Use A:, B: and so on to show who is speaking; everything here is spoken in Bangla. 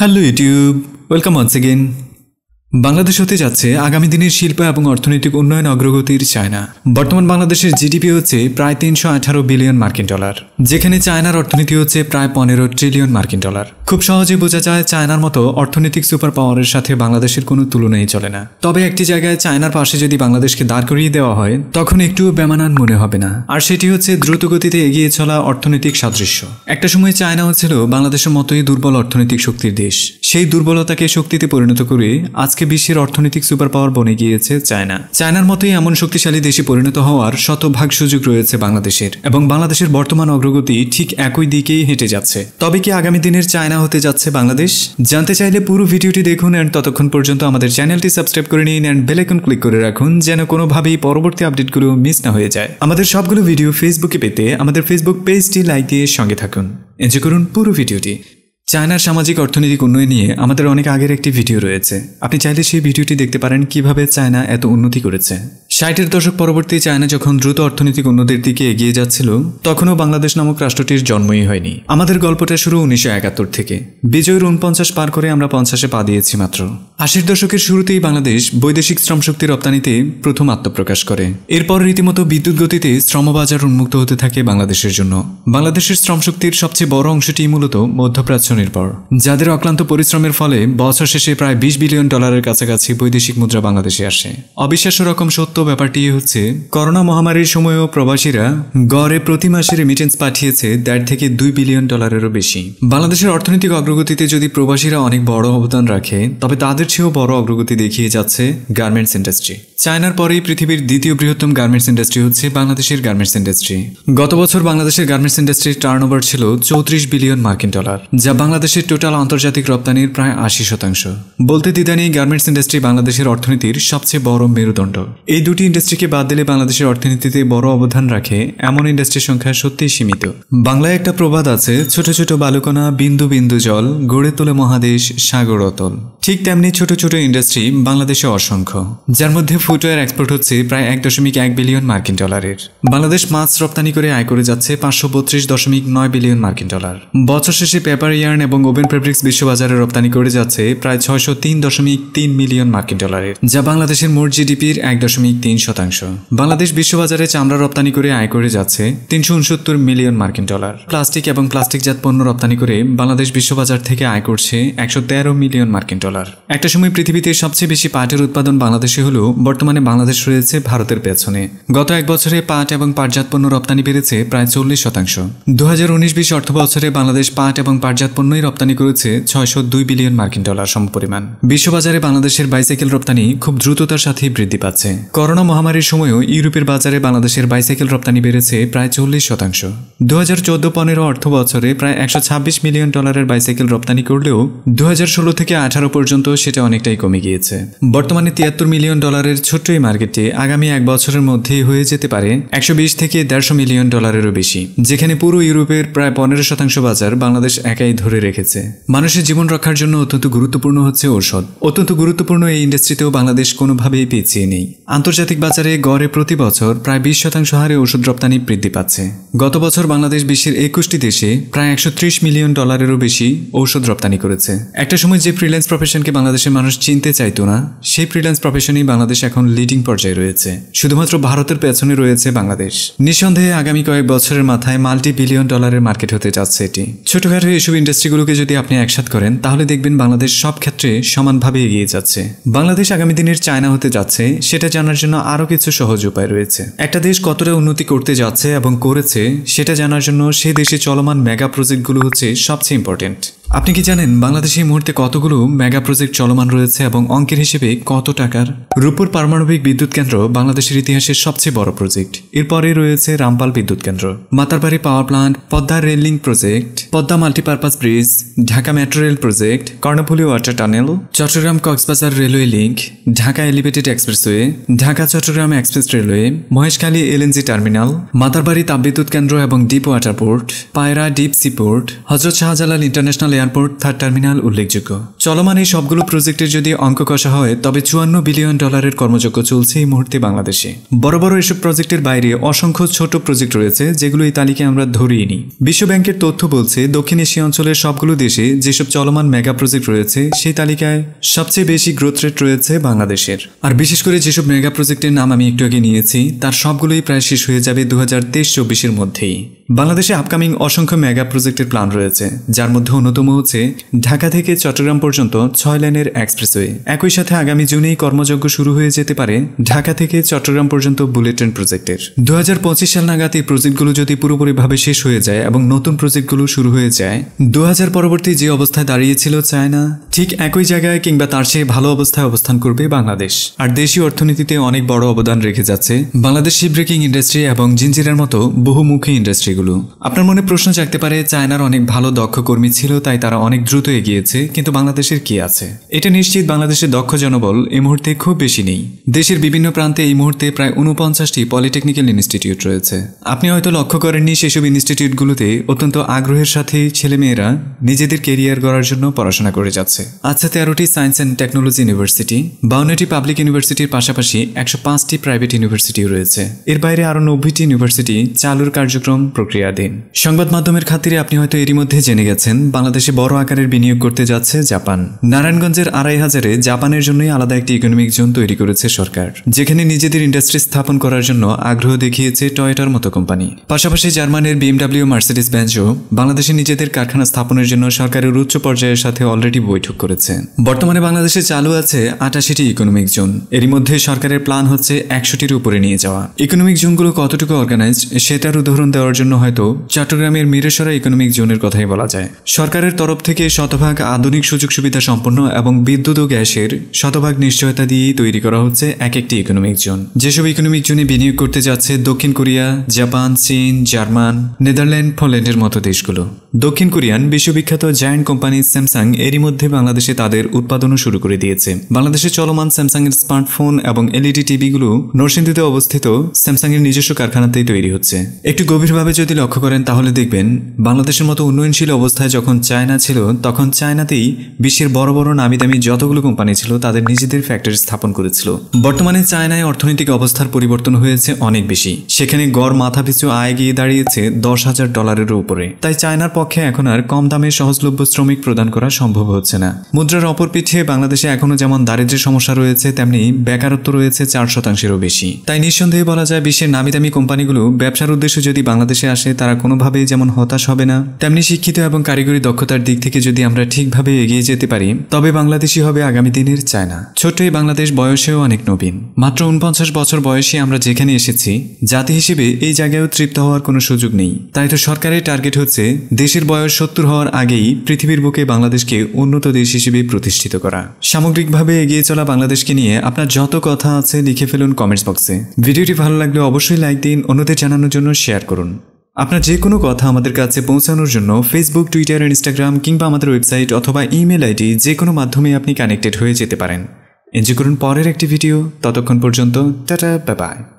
A: Hello YouTube, welcome once again. Bangladesh হতে যাচ্ছে আগামী দিনের শিল্প এবং অর্থনৈতিক উন্নয়ন অগ্রগতির চায়না বর্তমান বাংলাদেশের জিডিপি হচ্ছে প্রায় তিনশো আঠারো বিলিয়ন মার্কিন ডলার যেখানে চায়নার অর্থনীতি হচ্ছে প্রায় পনেরো ট্রিলিয়ন মার্কিন ডলার খুব সহজে বোঝা যায় চায়নার মতো অর্থনৈতিক সুপার পাওয়ারের সাথে বাংলাদেশের কোনো তুলনাই চলে না তবে একটি জায়গায় চায়নার পাশে যদি বাংলাদেশকে দাঁড় করিয়ে দেওয়া হয় তখন একটুও বেমানান মনে হবে না আর সেটি হচ্ছে দ্রুত গতিতে এগিয়ে চলা অর্থনৈতিক সাদৃশ্য একটা সময় চায়না হচ্ছিল বাংলাদেশের মতোই দুর্বল অর্থনৈতিক শক্তির দেশ সেই দুর্বলতাকে শক্তিতে পরিণত করে আজ আজকে বিশ্বের অর্থনৈতিক সুপার পাওয়ার বনে গিয়েছে চায়না চায়নার মতোই এমন শক্তিশালী দেশে পরিণত হওয়ার শতভাগ সুযোগ রয়েছে বাংলাদেশের এবং বাংলাদেশের বর্তমান অগ্রগতি ঠিক একই দিকেই হেঁটে যাচ্ছে তবে কি আগামী দিনের চায়না হতে যাচ্ছে বাংলাদেশ জানতে চাইলে পুরো ভিডিওটি দেখুন অ্যান্ড ততক্ষণ পর্যন্ত আমাদের চ্যানেলটি সাবস্ক্রাইব করে নিন অ্যান্ড বেলাইকন ক্লিক করে রাখুন যেন কোনোভাবেই পরবর্তী আপডেটগুলো মিস না হয়ে যায় আমাদের সবগুলো ভিডিও ফেসবুকে পেতে আমাদের ফেসবুক পেজটি লাইক দিয়ে সঙ্গে থাকুন এনজয় করুন পুরো ভিডিওটি চায়নার সামাজিক অর্থনৈতিক উন্নয়ন নিয়ে আমাদের অনেক আগের একটি ভিডিও রয়েছে আপনি চাইলে সেই ভিডিওটি দেখতে পারেন কিভাবে চায়না এত উন্নতি করেছে ষাটের দশক পরবর্তী চায়না যখন দ্রুত অর্থনৈতিক উন্নতির দিকে এগিয়ে যাচ্ছিল তখনও বাংলাদেশ নামক রাষ্ট্রটির জন্মই হয়নি আমাদের গল্পটা শুরু উনিশশো একাত্তর থেকে বিজয়ের উনপঞ্চাশ পার করে আমরা পঞ্চাশে পা দিয়েছি মাত্র আশির দশকের শুরুতেই বাংলাদেশ বৈদেশিক শ্রমশক্তি রপ্তানিতে প্রথম আত্মপ্রকাশ করে এরপর রীতিমতো বিদ্যুৎ গতিতে শ্রমবাজার উন্মুক্ত হতে থাকে বাংলাদেশের জন্য বাংলাদেশের শ্রমশক্তির সবচেয়ে বড় অংশটি মূলত মধ্যপ্রাচ্য নির্ভর যাদের অক্লান্ত পরিশ্রমের ফলে বছর শেষে প্রায় বিশ বিলিয়ন ডলারের কাছাকাছি বৈদেশিক মুদ্রা বাংলাদেশে আসে অবিশ্বাস্য রকম সত্য ব্যাপারটি হচ্ছে করোনা মহামারীর সময়ও প্রবাসীরা গড়ে প্রতি মাসে রেমিটেন্স পাঠিয়েছে দেড় থেকে দুই বিলিয়ন ডলারেরও বেশি বাংলাদেশের অর্থনৈতিক অগ্রগতিতে যদি প্রবাসীরা অনেক বড় অবদান রাখে তবে তাদের চেয়েও বড় অগ্রগতি দেখিয়ে যাচ্ছে গার্মেন্টস ইন্ডাস্ট্রি চায়নার পরেই পৃথিবীর দ্বিতীয় বৃহত্তম গার্মেন্টস ইন্ডাস্ট্রি হচ্ছে বাংলাদেশের গার্মেন্টস ইন্ডাস্ট্রি গত বছর বাংলাদেশের গার্মেন্টস ইন্ডাস্ট্রির টার্নওভার ছিল চৌত্রিশ বিলিয়ন মার্কিন ডলার যা বাংলাদেশের টোটাল আন্তর্জাতিক রপ্তানির প্রায় আশি শতাংশ বলতে দিদানি গার্মেন্টস ইন্ডাস্ট্রি বাংলাদেশের অর্থনীতির সবচেয়ে বড় মেরুদণ্ড এই দুটি দুটি ইন্ডাস্ট্রিকে বাদ দিলে বাংলাদেশের অর্থনীতিতে বড় অবদান রাখে এমন ইন্ডাস্ট্রির সংখ্যা সত্যিই সীমিত বাংলায় একটা প্রবাদ আছে ছোট ছোট বালুকণা বিন্দু বিন্দু জল গড়ে তোলে মহাদেশ সাগর অতল ঠিক তেমনি ছোট ছোট ইন্ডাস্ট্রি বাংলাদেশে অসংখ্য যার মধ্যে ফুটওয়্যার এক্সপোর্ট হচ্ছে প্রায় এক দশমিক এক বিলিয়ন মার্কিন ডলারের বাংলাদেশ মাছ রপ্তানি করে আয় করে যাচ্ছে পাঁচশো বত্রিশ দশমিক নয় বিলিয়ন মার্কিন ডলার বছর শেষে পেপার ইয়ার্ন এবং ওভেন ফেব্রিক্স বিশ্ববাজারে রপ্তানি করে যাচ্ছে প্রায় ছয়শো তিন দশমিক তিন মিলিয়ন মার্কিন ডলারের যা বাংলাদেশের মোট জিডিপির এক দশমিক তিন শতাংশ বাংলাদেশ বিশ্ববাজারে চামড়া রপ্তানি করে আয় করে যাচ্ছে তিনশো উনসত্তর মিলিয়ন মার্কিন ডলার প্লাস্টিক এবং প্লাস্টিকজাত পণ্য রপ্তানি করে বাংলাদেশ বিশ্ববাজার থেকে আয় করছে একশো মিলিয়ন মার্কিন ডলার একটা সময় পৃথিবীতে সবচেয়ে বেশি পাটের উৎপাদন বাংলাদেশে হলেও বর্তমানে বাংলাদেশ রয়েছে ভারতের পেছনে গত এক বছরে পাট এবং পাটজাত পণ্য রপ্তানি বেড়েছে প্রায় চল্লিশ শতাংশ দু হাজার উনিশ বিশ অর্থ বছরে বাংলাদেশ পাট এবং পাটজাত পণ্যই রপ্তানি করেছে ছয়শো দুই বিলিয়ন মার্কিন ডলার সমপরিমাণ বিশ্ববাজারে বাংলাদেশের বাইসাইকেল রপ্তানি খুব দ্রুততার সাথে বৃদ্ধি পাচ্ছে করোনা করোনা মহামারীর সময়ও ইউরোপের বাজারে বাংলাদেশের বাইসাইকেল রপ্তানি বেড়েছে প্রায় চল্লিশ শতাংশ দু হাজার চোদ্দ পনেরো অর্থ বছরে প্রায় একশো ছাব্বিশ মিলিয়ন ডলারের বাইসাইকেল রপ্তানি করলেও দু হাজার ষোলো থেকে আঠারো পর্যন্ত সেটা অনেকটাই কমে গিয়েছে বর্তমানে তিয়াত্তর মিলিয়ন ডলারের ছোট্ট এই মার্কেটটি আগামী এক বছরের মধ্যে হয়ে যেতে পারে একশো বিশ থেকে দেড়শো মিলিয়ন ডলারেরও বেশি যেখানে পুরো ইউরোপের প্রায় পনেরো শতাংশ বাজার বাংলাদেশ একাই ধরে রেখেছে মানুষের জীবন রক্ষার জন্য অত্যন্ত গুরুত্বপূর্ণ হচ্ছে ঔষধ অত্যন্ত গুরুত্বপূর্ণ এই ইন্ডাস্ট্রিতেও বাংলাদেশ কোনোভাবেই পিছিয়ে নেই আন্তর্জাতিক আন্তর্জাতিক বাজারে গড়ে প্রতি বছর প্রায় বিশ শতাংশ হারে ওষুধ রপ্তানি বৃদ্ধি পাচ্ছে গত বছর বাংলাদেশ বিশ্বের একুশটি দেশে প্রায় একশো মিলিয়ন ডলারেরও বেশি ঔষধ রপ্তানি করেছে একটা সময় যে ফ্রিল্যান্স প্রফেশনকে বাংলাদেশের মানুষ চিনতে চাইতো না সেই ফ্রিল্যান্স প্রফেশনেই বাংলাদেশ এখন লিডিং পর্যায়ে রয়েছে শুধুমাত্র ভারতের পেছনে রয়েছে বাংলাদেশ নিঃসন্দেহে আগামী কয়েক বছরের মাথায় মাল্টি বিলিয়ন ডলারের মার্কেট হতে যাচ্ছে এটি ছোটখাটো এসব ইন্ডাস্ট্রিগুলোকে যদি আপনি একসাথ করেন তাহলে দেখবেন বাংলাদেশ সব ক্ষেত্রে সমানভাবে এগিয়ে যাচ্ছে বাংলাদেশ আগামী দিনের চায়না হতে যাচ্ছে সেটা জানার জন্য জন্য আরও কিছু সহজ উপায় রয়েছে একটা দেশ কতটা উন্নতি করতে যাচ্ছে এবং করেছে সেটা জানার জন্য সে দেশে চলমান মেগা প্রজেক্টগুলো হচ্ছে সবচেয়ে ইম্পর্টেন্ট আপনি কি জানেন বাংলাদেশে এই মুহূর্তে কতগুলো মেগা প্রজেক্ট চলমান রয়েছে এবং অঙ্কের হিসেবে কত টাকার রূপপুর পারমাণবিক বিদ্যুৎ কেন্দ্র বাংলাদেশের ইতিহাসের সবচেয়ে বড় প্রজেক্ট এরপরে রয়েছে রামপাল বিদ্যুৎ কেন্দ্র Matarbari power plant Padma rail link project Padma multipurpose bridge Dhaka metro rail project Karnaphuli water tunnel Chattogram Cox's Bazar railway link Dhaka elevated expressway Dhaka Chattogram express railway Maheshkhali LNG terminal Matarbari তাপবিদ্যুৎ কেন্দ্র এবং deep water port Payra deep sea port Hazrat Shahjalal international airport third terminal উল্লেখযোগ্য চলমান এই সবগুলো প্রজেক্টের যদি অঙ্ক কষা হয় তবে চুয়ান্ন বিলিয়ন ডলারের কর্মযোগ্য চলছে এই মুহূর্তে বাংলাদেশে বড় বড় এসব প্রজেক্টের বাইরে অসংখ্য ছোট প্রজেক্ট রয়েছে যেগুলো এই তালিকায় আমরা ধরিয়ে নিই বিশ্বব্যাংকের তথ্য বলছে দক্ষিণ এশিয়া অঞ্চলের সবগুলো দেশে যেসব চলমান মেগা প্রজেক্ট রয়েছে সেই তালিকায় সবচেয়ে বেশি গ্রোথ রেট রয়েছে বাংলাদেশের আর বিশেষ করে যেসব মেগা প্রজেক্টের নাম আমি একটু আগে নিয়েছি তার সবগুলোই প্রায় শেষ হয়ে যাবে দু হাজার তেইশ চব্বিশের মধ্যেই বাংলাদেশে আপকামিং অসংখ্য মেগা প্রজেক্টের প্ল্যান রয়েছে যার মধ্যে অন্যতম হচ্ছে ঢাকা থেকে চট্টগ্রাম পর্যন্ত ছয় লেনের এক্সপ্রেসওয়ে একই সাথে আগামী জুনেই কর্মযজ্ঞ শুরু হয়ে যেতে পারে ঢাকা থেকে চট্টগ্রাম পর্যন্ত বুলেট ট্রেন প্রজেক্টের দু সাল নাগাদ এই প্রজেক্টগুলো যদি পুরোপুরিভাবে শেষ হয়ে যায় এবং নতুন প্রজেক্টগুলো শুরু হয়ে যায় দু পরবর্তী যে অবস্থায় দাঁড়িয়েছিল চায়না ঠিক একই জায়গায় কিংবা তার চেয়ে ভালো অবস্থায় অবস্থান করবে বাংলাদেশ আর দেশীয় অর্থনীতিতে অনেক বড় অবদান রেখে যাচ্ছে বাংলাদেশ শিপ ব্রেকিং ইন্ডাস্ট্রি এবং জিনজিরার মতো বহুমুখী ইন্ডাস্ট্রি সেগুলো আপনার মনে প্রশ্ন জাগতে পারে চায়নার অনেক ভালো দক্ষ কর্মী ছিল তাই তারা অনেক দ্রুত এগিয়েছে কিন্তু বাংলাদেশের কি আছে এটা নিশ্চিত বাংলাদেশের দক্ষ জনবল এই মুহূর্তে খুব বেশি নেই দেশের বিভিন্ন প্রান্তে এই মুহূর্তে প্রায় উনপঞ্চাশটি পলিটেকনিক্যাল ইনস্টিটিউট রয়েছে আপনি হয়তো লক্ষ্য করেননি সেসব ইনস্টিটিউটগুলোতে অত্যন্ত আগ্রহের সাথে ছেলেমেয়েরা নিজেদের কেরিয়ার গড়ার জন্য পড়াশোনা করে যাচ্ছে আচ্ছা তেরোটি সায়েন্স অ্যান্ড টেকনোলজি ইউনিভার্সিটি বাউন্নটি পাবলিক ইউনিভার্সিটির পাশাপাশি একশো পাঁচটি প্রাইভেট ইউনিভার্সিটিও রয়েছে এর বাইরে আরও নব্বইটি ইউনিভার্সিটি চালুর কার্যক্রম প্রক্রিয়াধীন সংবাদ মাধ্যমের খাতিরে আপনি হয়তো এরই মধ্যে জেনে গেছেন বাংলাদেশে বড় আকারের বিনিয়োগ করতে যাচ্ছে জাপান নারায়ণগঞ্জের আড়াই হাজারে জাপানের জন্যই আলাদা একটি ইকোনমিক জোন তৈরি করেছে সরকার যেখানে নিজেদের ইন্ডাস্ট্রি স্থাপন করার জন্য আগ্রহ দেখিয়েছে টয়েটার মতো কোম্পানি পাশাপাশি জার্মানের বিএমডাব্লিউ মার্সিডিস ব্যাঞ্চও বাংলাদেশে নিজেদের কারখানা স্থাপনের জন্য সরকারের উচ্চ পর্যায়ের সাথে অলরেডি বৈঠক করেছে বর্তমানে বাংলাদেশে চালু আছে আটাশিটি ইকোনমিক জোন এরই মধ্যে সরকারের প্ল্যান হচ্ছে একশোটির উপরে নিয়ে যাওয়া ইকোনমিক জোনগুলো কতটুকু অর্গানাইজ সেটার উদাহরণ দেওয়ার জন্য হয়তো চট্টগ্রামের মিরেশরা ইকোনমিক জোনের কথাই বলা যায় সরকারের তরফ থেকে শতভাগ আধুনিক সুযোগ সুবিধা সম্পন্ন এবং বিদ্যুৎ ও গ্যাসের শতভাগ নিশ্চয়তা দিয়েই তৈরি করা হচ্ছে এক একটি ইকোনমিক জোন যেসব ইকোনমিক জোনে বিনিয়োগ করতে যাচ্ছে দক্ষিণ কোরিয়া জাপান চীন জার্মান নেদারল্যান্ড ফল্যান্ডের মতো দেশগুলো দক্ষিণ কোরিয়ান বিশ্ববিখ্যাত জায়ান্ট কোম্পানি স্যামসাং এরই মধ্যে বাংলাদেশে তাদের উৎপাদনও শুরু করে দিয়েছে বাংলাদেশে চলমান স্যামসাং এর স্মার্টফোন এবং এলইডি টিভিগুলো e নরসিংদীতে অবস্থিত স্যামসাং এর নিজস্ব কারখানাতেই তৈরি হচ্ছে একটু গভীরভাবে যদি যদি লক্ষ্য করেন তাহলে দেখবেন বাংলাদেশের মতো উন্নয়নশীল অবস্থায় যখন চায়না ছিল তখন চায়নাতেই বিশ্বের বড় বড় নামি দামি যতগুলো কোম্পানি ছিল তাদের নিজেদের ফ্যাক্টরি স্থাপন করেছিল বর্তমানে চায়নায় অর্থনৈতিক অবস্থার পরিবর্তন হয়েছে অনেক বেশি সেখানে গড় মাথাপিছু আয় গিয়ে দাঁড়িয়েছে দশ হাজার ডলারের উপরে তাই চায়নার পক্ষে এখন আর কম দামে সহজলভ্য শ্রমিক প্রদান করা সম্ভব হচ্ছে না মুদ্রার অপর পিঠে বাংলাদেশে এখনও যেমন দারিদ্রের সমস্যা রয়েছে তেমনি বেকারত্ব রয়েছে চার শতাংশেরও বেশি তাই নিঃসন্দেহে বলা যায় বিশ্বের নামি দামি কোম্পানিগুলো ব্যবসার উদ্দেশ্যে যদি বাংলাদেশে আসে তারা কোনোভাবেই যেমন হতাশ হবে না তেমনি শিক্ষিত এবং কারিগরি দক্ষতার দিক থেকে যদি আমরা ঠিকভাবে এগিয়ে যেতে পারি তবে বাংলাদেশই হবে আগামী দিনের চায়না ছোট্ট এই বাংলাদেশ বয়সেও অনেক নবীন মাত্র উনপঞ্চাশ বছর বয়সে আমরা যেখানে এসেছি জাতি হিসেবে এই জায়গায়ও তৃপ্ত হওয়ার কোনো সুযোগ নেই তাই তো সরকারের টার্গেট হচ্ছে দেশের বয়স সত্তর হওয়ার আগেই পৃথিবীর বুকে বাংলাদেশকে উন্নত দেশ হিসেবে প্রতিষ্ঠিত করা সামগ্রিকভাবে এগিয়ে চলা বাংলাদেশকে নিয়ে আপনার যত কথা আছে লিখে ফেলুন কমেন্টস বক্সে ভিডিওটি ভালো লাগলে অবশ্যই লাইক দিন অন্যদের জানানোর জন্য শেয়ার করুন আপনার যে কোনো কথা আমাদের কাছে পৌঁছানোর জন্য ফেসবুক টুইটার ইনস্টাগ্রাম কিংবা আমাদের ওয়েবসাইট অথবা ইমেল আইডি যে কোনো মাধ্যমে আপনি কানেক্টেড হয়ে যেতে পারেন এনজয় করুন পরের একটি ভিডিও ততক্ষণ পর্যন্ত টাটা বাই